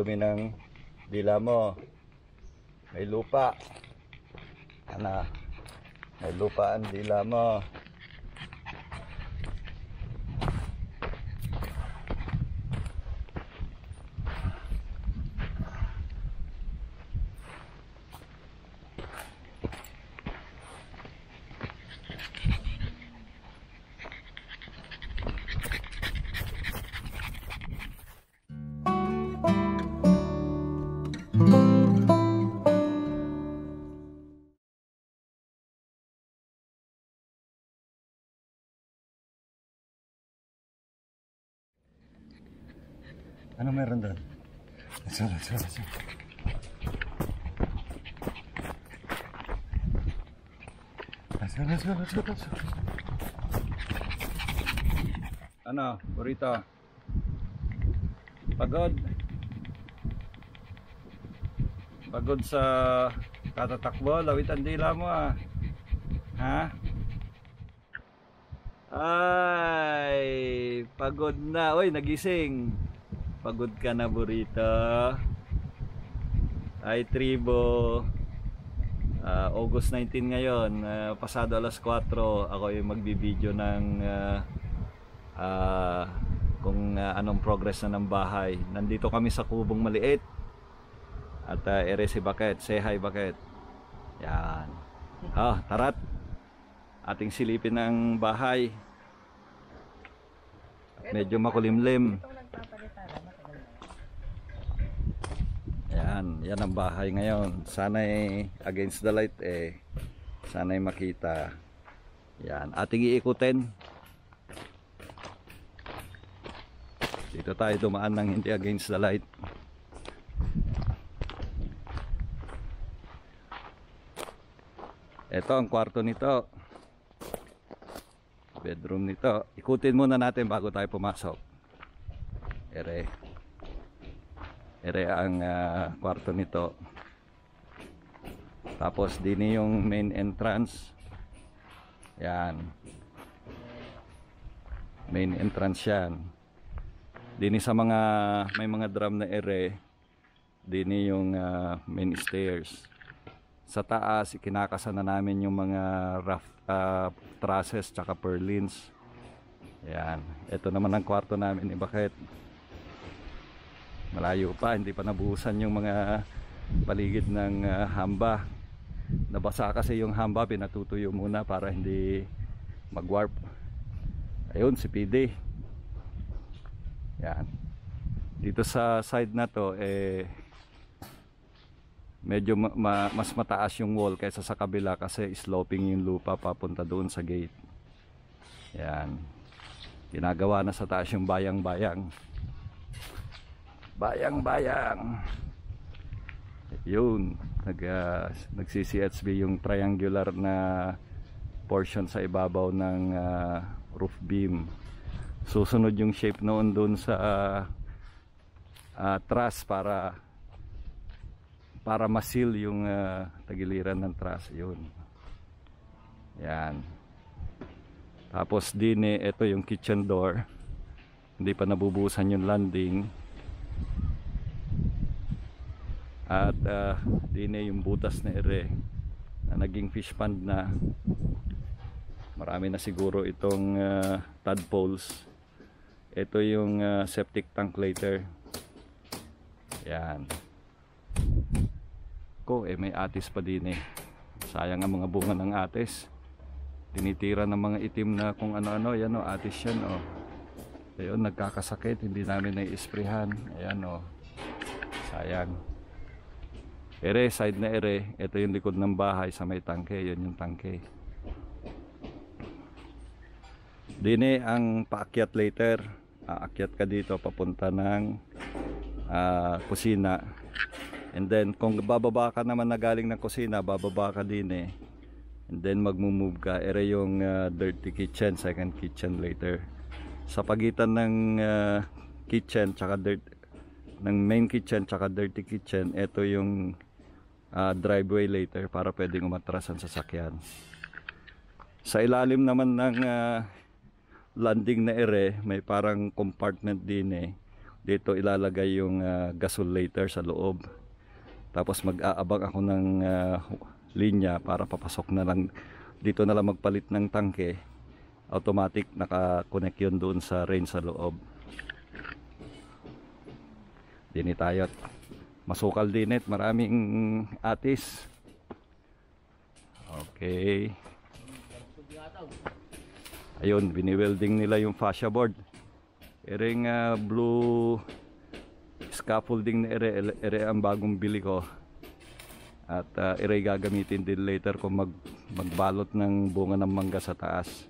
dumi ng dila mo. May lupa. Ana, may lupa ang dila mo. ano meron doon? Atsura, atsura, atsura. Atsura, atsura, atsura, atsura. Ano, burrito? Pagod? Pagod sa tatatakbo, Lawitan ang dila mo ah. Ha? Ay, pagod na. Oy, nagising. Pagod ka na burrito. Ay tribo. Uh, August 19 ngayon, uh, pasado alas 4, ako yung magbibideo ng uh, uh, kung uh, anong progress na ng bahay. Nandito kami sa kubong maliit. At uh, ere si Baket, say hi Baket. Yan. Oh, tarat. Ating silipin ang bahay. Medyo makulimlim. Yan, yan ang bahay ngayon. Sana'y against the light eh. Sana'y makita. Yan, ating iikutin. Dito tayo dumaan ng hindi against the light. Ito ang kwarto nito. Bedroom nito. Ikutin muna natin bago tayo pumasok. Ere ere ang uh, kwarto nito tapos din yung main entrance yan main entrance yan Dini sa mga may mga drum na ere Dini yung uh, main stairs sa taas ikinakasa na namin yung mga rough uh, trusses tsaka purlins yan ito naman ang kwarto namin ni eh, Bakit malayo pa hindi pa nabuhusan yung mga paligid ng uh, hamba nabasa kasi yung hamba pinatutuyo muna para hindi magwarp ayun si PD yan dito sa side na to eh medyo ma ma mas mataas yung wall kaysa sa kabila kasi sloping yung lupa papunta doon sa gate yan ginagawa na sa taas yung bayang-bayang bayang-bayang yun nag, uh, ah, nagsi-CHB yung triangular na portion sa ibabaw ng uh, roof beam susunod yung shape noon dun sa uh, uh, truss para para masil yung uh, tagiliran ng truss yun yan tapos din eh, ito yung kitchen door hindi pa nabubusan yung landing at uh, ah, din yung butas na ere na naging fish pond na marami na siguro itong uh, tadpoles ito yung uh, septic tank later yan ko eh may atis pa din eh sayang ang mga bunga ng atis tinitira ng mga itim na kung ano-ano yan o oh, atis yan o oh ayun nagkakasakit hindi namin nai-sprayhan ayan oh. sayang ere side na ere ito yung likod ng bahay sa may tangke yun yung tangke dini ang paakyat later aakyat ka dito papunta ng uh, kusina and then kung bababa ka naman na galing ng kusina bababa ka din eh and then magmumove ka ere yung uh, dirty kitchen second kitchen later sa pagitan ng uh, kitchen tsaka dirt ng main kitchen tsaka dirty kitchen ito yung uh, driveway later para pwedeng umatras ang sasakyan sa ilalim naman ng uh, landing na ere may parang compartment din eh dito ilalagay yung uh, gasol later sa loob tapos mag-aabang ako ng uh, linya para papasok na lang dito na lang magpalit ng tangke automatic naka-connect yun doon sa range sa loob dini tayo masukal din it maraming atis okay ayun biniwelding nila yung fascia board iring uh, ah, blue scaffolding na ere, ere ang bagong bili ko at uh, ere gagamitin din later kung mag, magbalot ng bunga ng mangga sa taas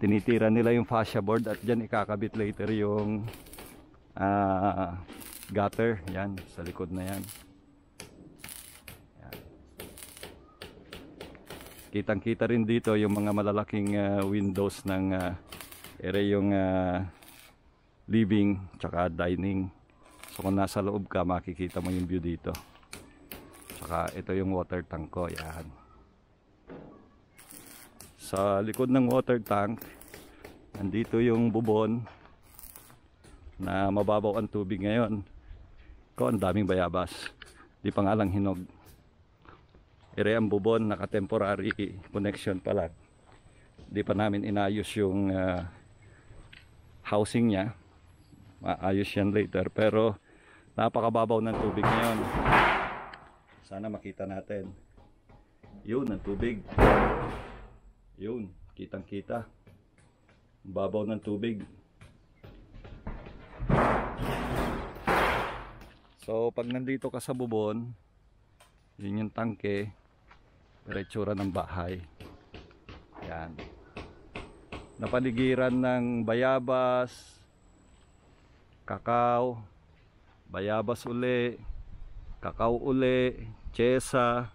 tinitira nila yung fascia board at dyan ikakabit later yung uh, gutter yan sa likod na yan, yan. kitang kita rin dito yung mga malalaking uh, windows ng uh, ere yung uh, living tsaka dining so kung nasa loob ka makikita mo yung view dito tsaka ito yung water tank ko yan sa likod ng water tank nandito yung bubon na mababaw ang tubig ngayon ko ang daming bayabas di pa nga lang hinog ere ang bubon naka temporary connection pala lang di pa namin inayos yung uh, housing niya maayos yan later pero napakababaw ng tubig ngayon sana makita natin yun ang tubig yun, kitang-kita. Babaw ng tubig. So, pag nandito ka sa bubon, yun yung tangke, pero itsura ng bahay. Yan. Napaligiran ng bayabas, kakao, bayabas uli, kakao uli, chesa,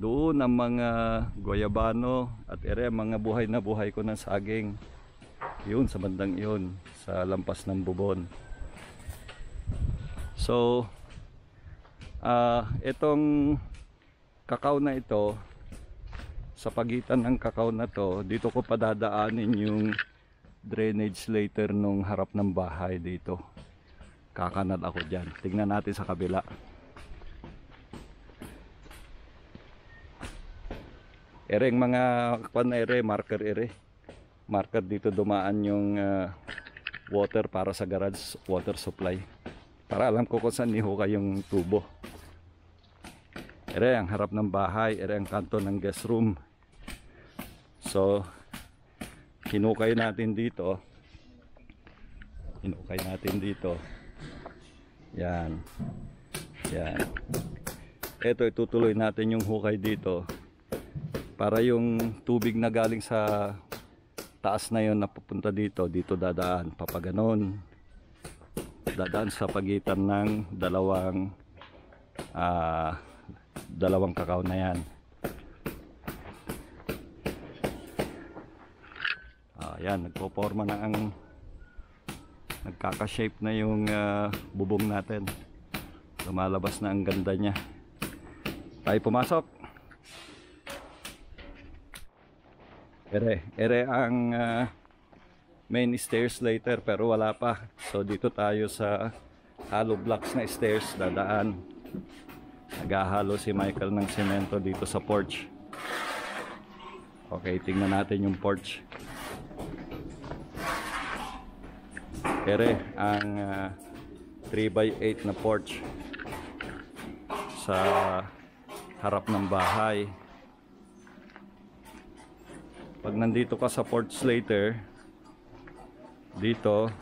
doon ang mga guayabano at ere mga buhay na buhay ko ng saging yun sa bandang yun sa lampas ng bubon so uh, itong kakao na ito sa pagitan ng kakao na to dito ko padadaanin yung drainage later nung harap ng bahay dito kakanal ako dyan tignan natin sa kabila ereng mga kwan ere marker ere marker dito dumaan yung uh, water para sa garage water supply para alam ko kung saan niho kayong tubo ere ang harap ng bahay ere ang kanto ng guest room so hinukay natin dito hinukay natin dito yan yan eto itutuloy natin yung hukay dito para yung tubig na galing sa taas na yon napupunta pupunta dito dito dadaan papaganon dadaan sa pagitan ng dalawang uh, dalawang kakao na yan ayan ah, nagpo-forma na ang nagkaka-shape na yung uh, bubong natin lumalabas na ang ganda niya tayo pumasok Ere, ere ang uh, main stairs later pero wala pa. So dito tayo sa hollow blocks na stairs dadaan. Nagahalo si Michael ng semento dito sa porch. Okay, tingnan natin yung porch. Ere, ang uh, ah, 3x8 na porch sa harap ng bahay pag nandito ka sa Fort Slater dito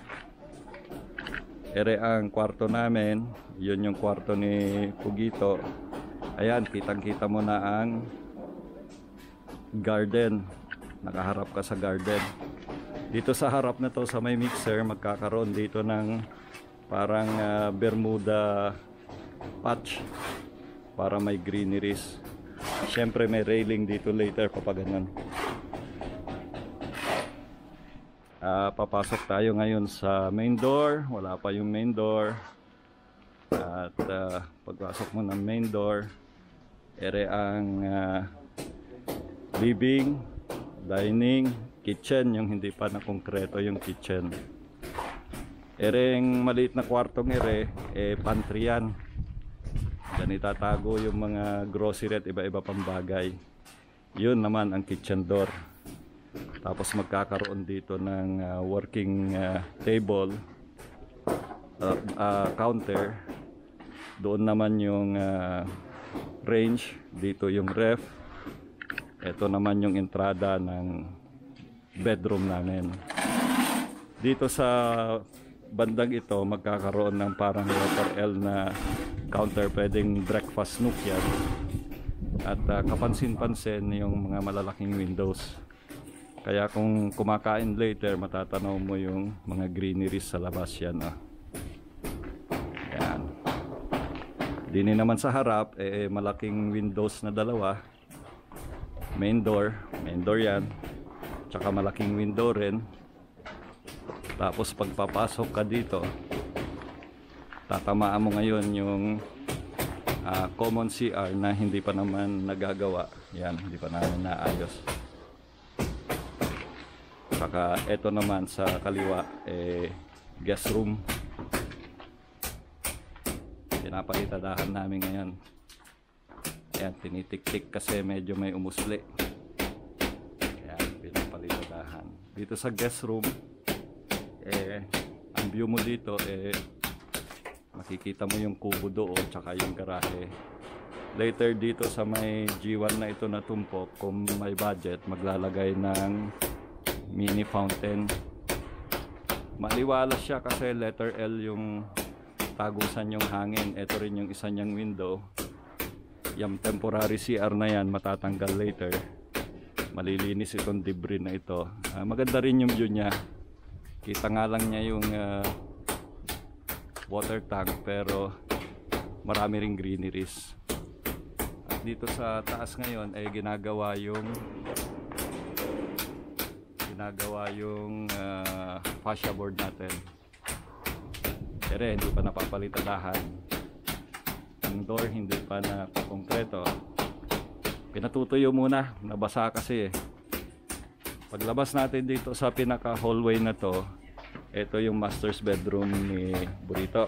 ere ang kwarto namin yun yung kwarto ni Pugito ayan kitang kita mo na ang garden nakaharap ka sa garden dito sa harap na to sa may mixer magkakaroon dito ng parang uh, Bermuda patch para may greeneries syempre may railing dito later kapag uh, papasok tayo ngayon sa main door wala pa yung main door at uh, pagpasok mo ng main door ere ang uh, living dining kitchen yung hindi pa na konkreto yung kitchen ereng maliit na kwartong ere eh pantry yan dyan itatago yung mga grocery at iba iba pang bagay yun naman ang kitchen door tapos magkakaroon dito ng uh, working uh, table uh, uh, counter doon naman yung uh, range dito yung ref ito naman yung entrada ng bedroom namin dito sa bandang ito magkakaroon ng parang letter L na counter pwedeng breakfast nook yan at uh, kapansin-pansin yung mga malalaking windows kaya kung kumakain later, matatanaw mo yung mga greeneries sa labas yan. Ah. Yan. Dini naman sa harap, eh, eh, malaking windows na dalawa. Main door. Main door yan. Tsaka malaking window rin. Tapos pagpapasok ka dito, tatamaan mo ngayon yung uh, common CR na hindi pa naman nagagawa. Yan, hindi pa naman naayos. Saka ito naman sa kaliwa eh guest room. Pinapalitadahan namin ngayon. Ayan, tinitik-tik kasi medyo may umusli. Ayan, pinapalitadahan. Dito sa guest room, eh, ang view mo dito, eh, makikita mo yung kubo doon, tsaka yung garahe later dito sa may G1 na ito na tumpok kung may budget maglalagay ng mini fountain maliwalas siya kasi letter L yung tagusan yung hangin ito rin yung isa niyang window yung temporary CR na yan matatanggal later malilinis itong debris na ito uh, maganda rin yung view niya kita nga lang niya yung uh, water tank pero marami ring greeneries at dito sa taas ngayon ay ginagawa yung ginagawa yung uh, fascia board natin ere hindi pa napapalitadahan ang door hindi pa na konkreto pinatutuyo muna nabasa kasi eh. paglabas natin dito sa pinaka hallway na to ito yung master's bedroom ni Burito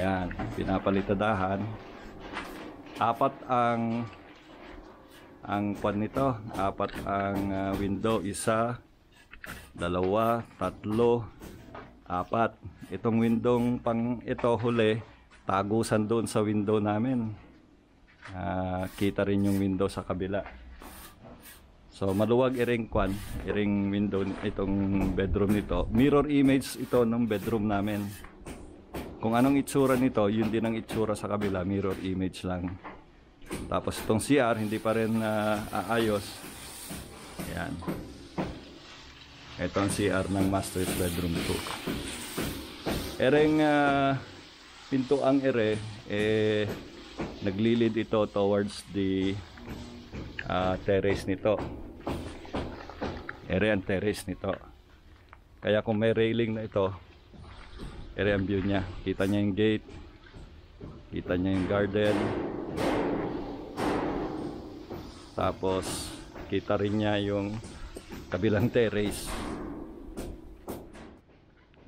yan pinapalitadahan apat ang ang pan nito apat ang uh, window isa dalawa tatlo apat itong window pang ito huli tagusan doon sa window namin uh, kita rin yung window sa kabila so maluwag iring kwan iring window itong bedroom nito mirror image ito ng bedroom namin kung anong itsura nito yun din ang itsura sa kabila mirror image lang tapos itong CR, hindi pa rin uh, aayos. Ayan. Ito ang CR ng master bedroom ko. Ereng uh, ah, ang ere, eh, naglilid ito towards the uh, terrace nito. Ere ang terrace nito. Kaya kung may railing na ito, ere ang view niya. Kita niya yung gate, kita niya yung garden, tapos kita rin niya yung kabilang terrace.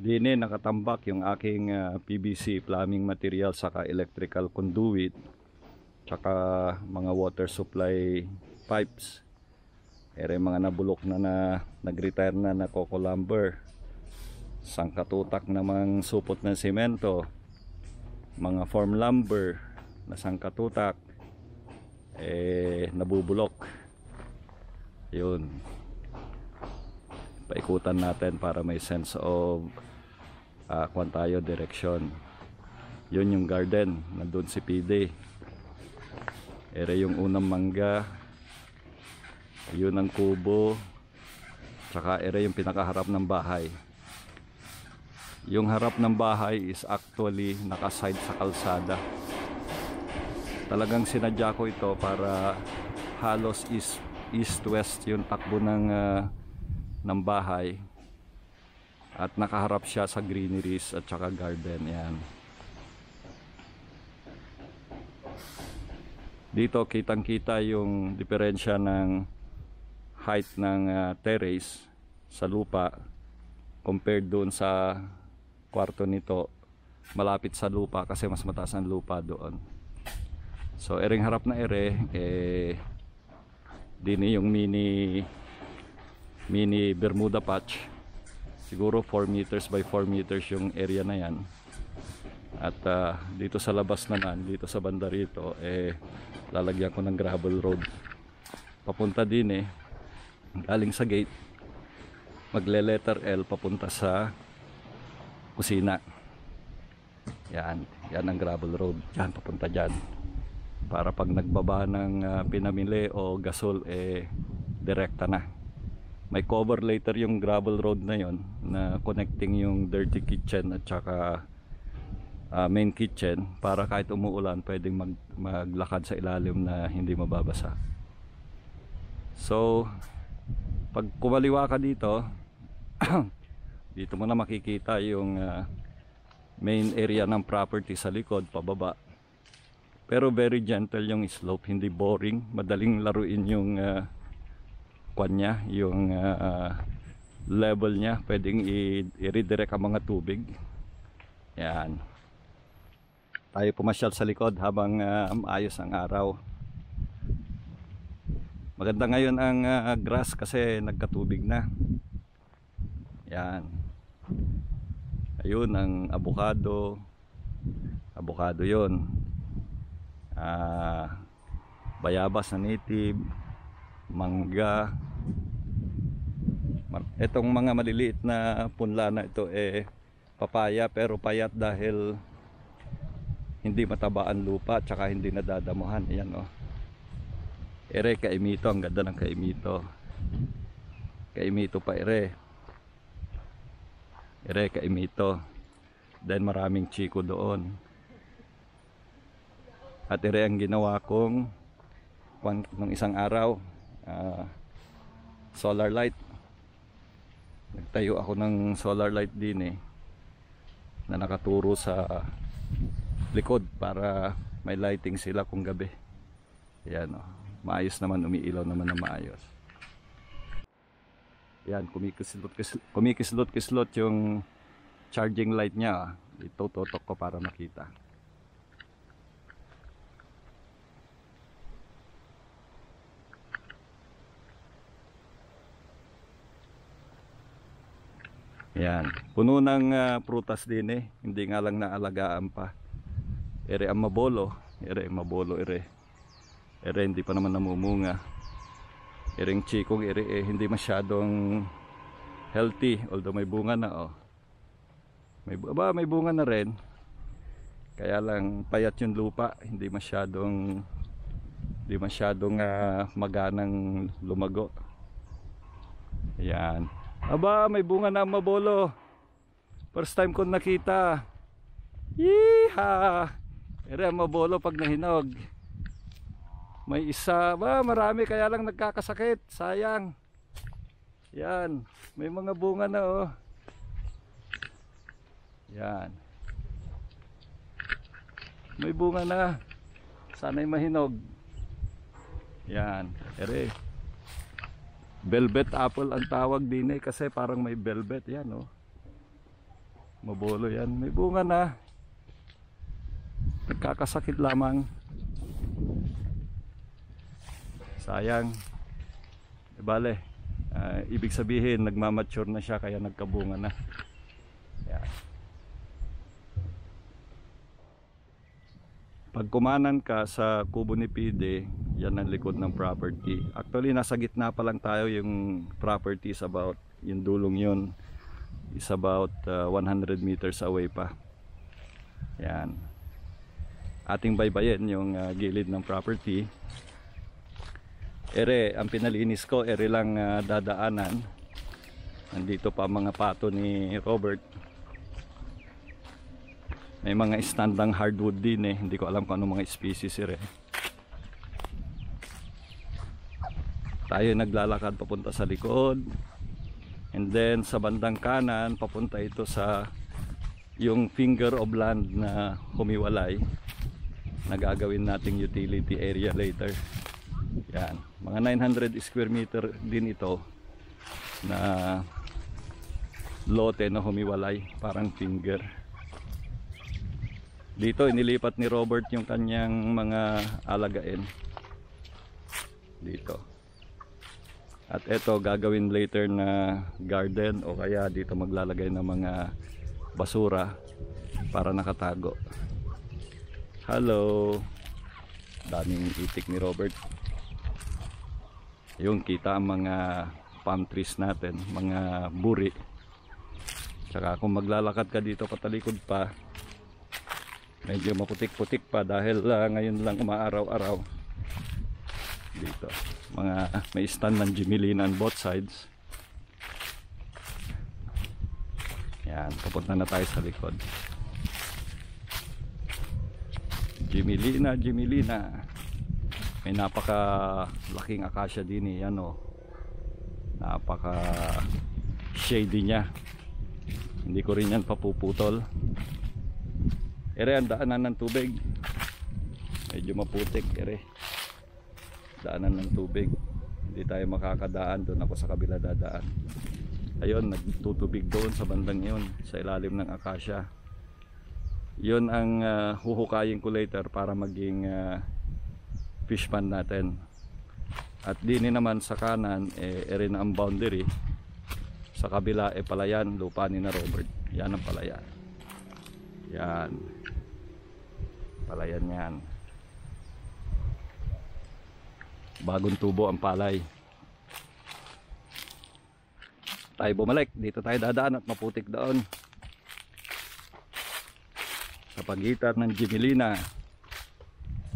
Dini eh, nakatambak yung aking uh, ah, PVC plumbing material saka electrical conduit saka mga water supply pipes. Ere mga nabulok na na nag-retire na na coco lumber. sang katutak namang supot ng semento. Mga form lumber na sang katutak eh nabubulok yun paikutan natin para may sense of uh, ah, kwan tayo direction yun yung garden nandun si PD ere yung unang mangga yun ang kubo tsaka ere yung pinakaharap ng bahay yung harap ng bahay is actually nakaside sa kalsada talagang sinadya ko ito para halos is east-west yung takbo ng uh, ng bahay at nakaharap siya sa greeneries at saka garden yan dito kitang kita yung diferensya ng height ng uh, terrace sa lupa compared doon sa kwarto nito malapit sa lupa kasi mas mataas ang lupa doon So ereng harap na ere eh din yung mini mini Bermuda patch. Siguro 4 meters by 4 meters yung area na yan. At uh, dito sa labas naman, dito sa banda rito, eh, lalagyan ko ng gravel road. Papunta din eh, galing sa gate, magle-letter L papunta sa kusina. Yan, yan ang gravel road. Yan, papunta dyan para pag nagbaba ng uh, pinamili o gasol eh direkta na may cover later yung gravel road na yon na connecting yung dirty kitchen at saka uh, main kitchen para kahit umuulan pwedeng mag, maglakad sa ilalim na hindi mababasa so pag kumaliwa ka dito dito mo na makikita yung uh, main area ng property sa likod pababa pero very gentle yung slope, hindi boring. Madaling laruin yung uh, kwan niya, yung uh, level niya. Pwedeng i-redirect ang mga tubig. Yan. Tayo pumasyal sa likod habang uh, maayos ang araw. Maganda ngayon ang uh, grass kasi nagkatubig na. Yan. Ayun ang abukado. Abukado 'yon uh, bayabas na native mangga etong mga maliliit na punla na ito eh papaya pero payat dahil hindi matabaan lupa at saka hindi nadadamuhan ayan oh ere kaimito ang ganda ng kaimito kaimito pa ere ere kaimito dahil maraming chiko doon at ere ang ginawa kong kwan, nung isang araw uh, solar light nagtayo ako ng solar light din eh na nakaturo sa likod para may lighting sila kung gabi yan o oh. maayos naman umiilaw naman na maayos yan kumikislot kislot, kislot yung charging light niya ah. ito totok ko para makita Ayan. Puno ng uh, prutas din eh. Hindi nga lang naalagaan pa. Ere ang mabolo. Ere ang mabolo. Ere. Ere hindi pa naman namumunga. Ere ang chikong. Ere eh, hindi masyadong healthy. Although may bunga na oh. May, aba, may bunga na rin. Kaya lang payat yung lupa. Hindi masyadong hindi masyadong uh, maganang lumago. Ayan. Aba, may bunga na ang mabolo. First time ko nakita. Yeeha! Ere ang mabolo pag nahinog. May isa, ba marami kaya lang nagkakasakit. Sayang. Yan, may mga bunga na oh. Yan. May bunga na. Sana'y mahinog. Yan, ere. Velvet apple ang tawag din eh kasi parang may velvet yan oh. Mabolo yan. May bunga na. Nagkakasakit lamang. Sayang. E bale, uh, ibig sabihin nagmamature na siya kaya nagkabunga na. Pag kumanan ka sa kubo ni Pide, yan ang likod ng property. Actually, nasa gitna pa lang tayo yung property is about, yung dulong yun is about uh, 100 meters away pa. Yan. Ating baybayin yung uh, gilid ng property. Ere, ang pinalinis ko, ere lang uh, dadaanan. Nandito pa mga pato ni Robert may mga standang hardwood din eh hindi ko alam kung anong mga species sir eh tayo naglalakad papunta sa likod and then sa bandang kanan papunta ito sa yung finger of land na humiwalay Nagagawin nating utility area later yan mga 900 square meter din ito na lote na humiwalay parang finger dito inilipat ni Robert yung kanyang mga alagain. Dito. At ito gagawin later na garden o kaya dito maglalagay ng mga basura para nakatago. Hello. Daming itik ni Robert. Yung kita ang mga palm trees natin, mga buri. Tsaka kung maglalakad ka dito patalikod pa, medyo maputik-putik pa dahil uh, ngayon lang umaaraw-araw dito mga may stand ng Jimilina on both sides yan papunta na tayo sa likod Jimilina Jimilina may napaka laking akasya din eh yan oh. napaka shady niya hindi ko rin yan papuputol ere ang daanan ng tubig medyo maputik ere daanan ng tubig hindi tayo makakadaan doon ako sa kabila dadaan ayun nagtutubig doon sa bandang yun sa ilalim ng akasya yun ang uh, huhukayin ko later para maging uh, fish pan natin at dini naman sa kanan eh, eh rin ang boundary sa kabila eh palayan lupa ni na Robert yan ang palayan yan Palayan yan. Bagong tubo ang palay. Tayo bumalik. Dito tayo dadaan at maputik doon. Sa pagitan ng Jimelina.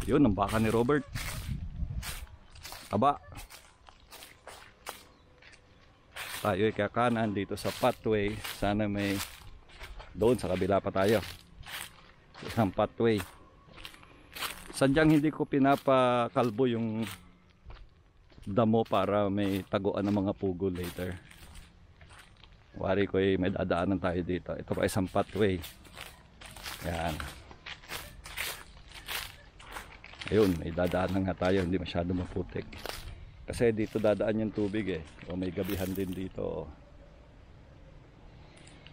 Yun, ang baka ni Robert. Aba. Tayo ay kakanan dito sa pathway. Sana may doon sa kabila pa tayo isang pathway sadyang hindi ko pinapakalbo yung damo para may taguan ng mga pugo later wari ko eh may dadaanan tayo dito ito pa isang pathway yan ayun may dadaanan nga tayo hindi masyado maputik kasi dito dadaan yung tubig eh o may gabihan din dito oh.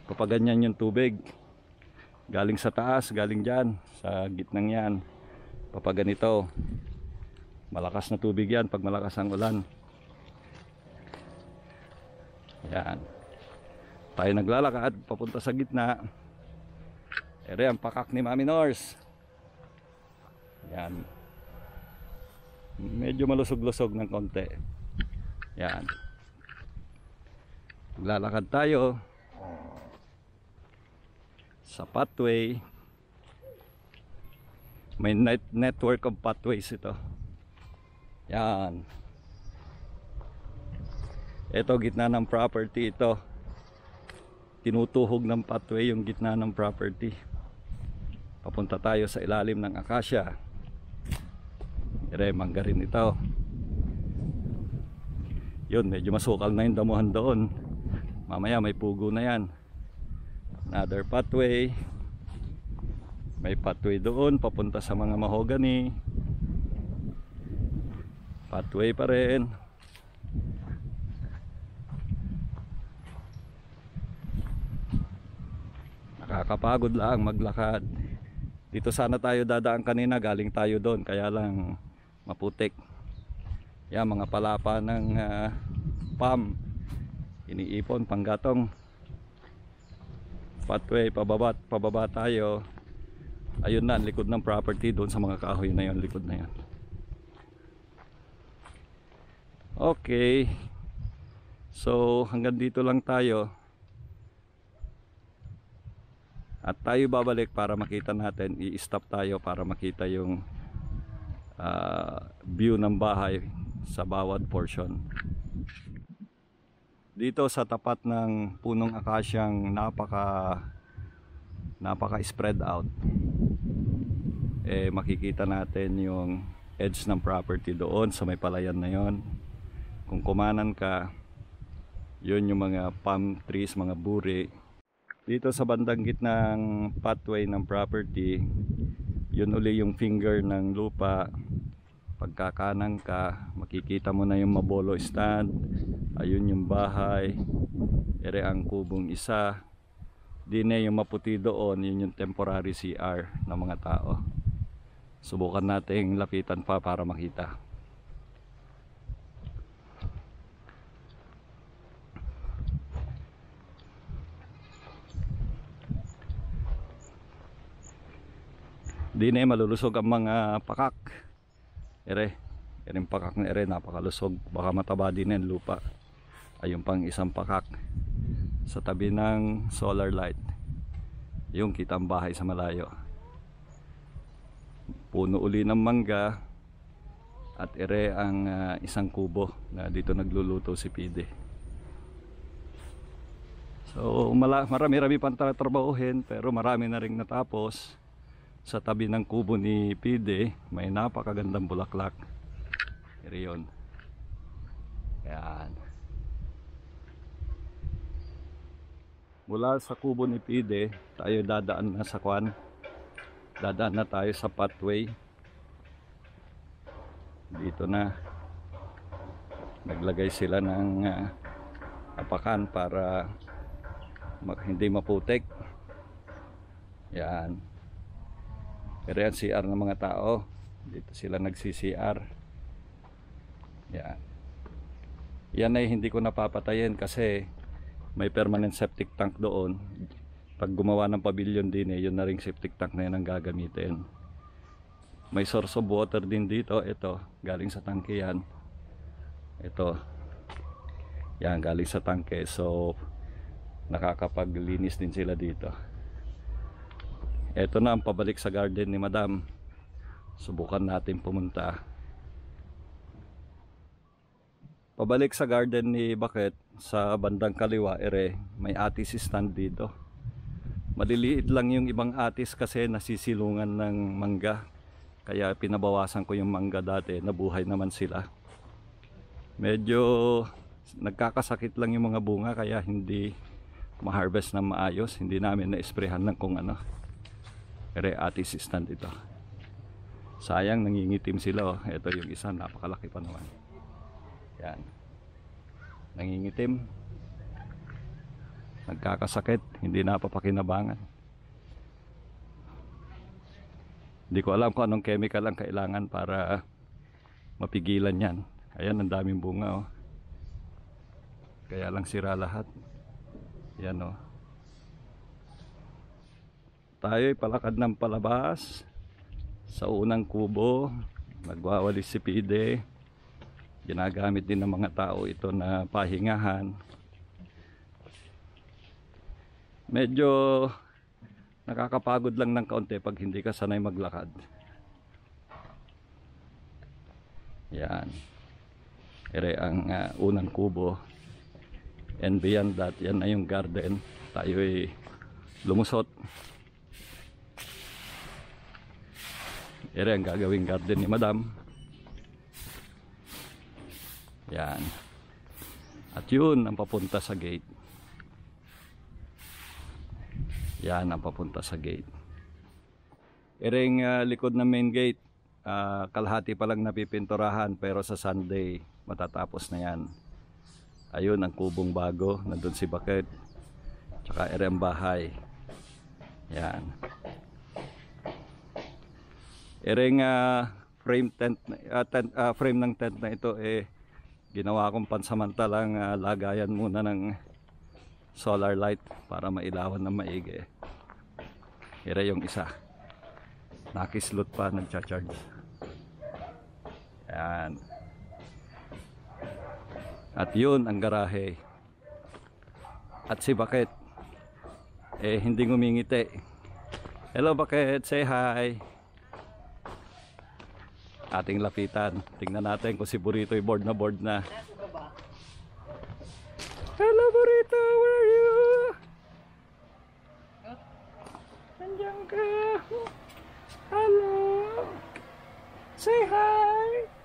kapag ganyan yung tubig galing sa taas galing dyan sa gitnang yan papaganito malakas na tubig yan pag malakas ang ulan yan tayo naglalakad papunta sa gitna ere ang pakak ni Mami Nors yan medyo malusog-lusog ng konti yan naglalakad tayo sa pathway may net network of pathways ito yan ito gitna ng property ito tinutuhog ng pathway yung gitna ng property papunta tayo sa ilalim ng akasya ere mangga rin ito yun medyo masukal na yung damuhan doon mamaya may pugo na yan another pathway may pathway doon papunta sa mga mahogani pathway pa rin nakakapagod lang maglakad dito sana tayo dadaan kanina galing tayo doon kaya lang maputik yan mga palapa ng uh, ah, palm iniipon panggatong pathway pababa pababa tayo ayun na ang likod ng property doon sa mga kahoy na yun likod na yan okay so hanggang dito lang tayo at tayo babalik para makita natin i-stop tayo para makita yung uh, view ng bahay sa bawat portion dito sa tapat ng punong akasyang napaka napaka spread out eh, makikita natin yung edge ng property doon sa may palayan na yon kung kumanan ka yun yung mga palm trees, mga buri dito sa bandang gitna ng pathway ng property yun uli yung finger ng lupa pagkakanan ka makikita mo na yung mabolo stand ayun yung bahay ere ang kubong isa din yung maputi doon yun yung temporary CR ng mga tao subukan nating lapitan pa para makita di na eh, malulusog ang mga pakak ere yung pakak na ere napakalusog baka mataba din ang lupa ayun pang isang pakak sa tabi ng solar light yung kitang bahay sa malayo puno uli ng mangga at ere ang uh, isang kubo na dito nagluluto si Pide so marami-rami pang tratrabahuhin pero marami na rin natapos sa tabi ng kubo ni Pide may napakagandang bulaklak ere yun yan mula sa kubo ni Pide tayo dadaan na sa kwan dadaan na tayo sa pathway dito na naglagay sila ng uh, ah, apakan para mag, hindi maputik yan pero yan CR ng mga tao dito sila nagsi-CR yan yan ay hindi ko napapatayin kasi may permanent septic tank doon pag gumawa ng pavilion din eh yun na ring septic tank na yun ang gagamitin may source of water din dito ito galing sa tangke yan ito yan galing sa tangke so nakakapaglinis din sila dito ito na ang pabalik sa garden ni madam subukan natin pumunta pabalik sa garden ni Bakit sa bandang kaliwa ere may atis stand dito Maliliit lang yung ibang atis kasi nasisilungan ng mangga. Kaya pinabawasan ko yung mangga dati, nabuhay naman sila. Medyo nagkakasakit lang yung mga bunga kaya hindi ma-harvest na maayos. Hindi namin na-sprayhan ng kung ano. Re atis stand ito. Sayang nangingitim sila oh. Ito yung isa, napakalaki pa naman. Yan. Nangingitim nagkakasakit, hindi napapakinabangan. Hindi ko alam kung anong chemical ang kailangan para mapigilan yan. Ayan, ang daming bunga oh. Kaya lang sira lahat. Yan oh. Tayo'y palakad ng palabas sa unang kubo. Nagwawalis si Pide. Ginagamit din ng mga tao ito na pahingahan medyo nakakapagod lang ng kaunti pag hindi ka sanay maglakad yan ere ang uh, unang kubo and beyond that yan na yung garden tayo ay lumusot ere ang gagawing garden ni madam yan at yun ang papunta sa gate Yan ang papunta sa gate. Iring uh, likod ng main gate, uh, kalahati pa lang napipinturahan pero sa Sunday matatapos na yan. Ayun ang kubong bago, nandun si Bakit. Tsaka ere ang bahay. Yan. Iring uh, frame tent, uh, tent uh, frame ng tent na ito eh ginawa kong pansamantalang uh, lagayan muna ng solar light para mailawan ng maigi. Ira yung isa. Nakislot pa, nagcha-charge. Ayan. At yun ang garahe. At si Bakit. Eh, hindi ngumingiti. Hello Bakit, say hi. Ating lapitan. Tingnan natin kung si Burito'y board na board na. Hello Burito, where are you? 江哥，Hello，say hi。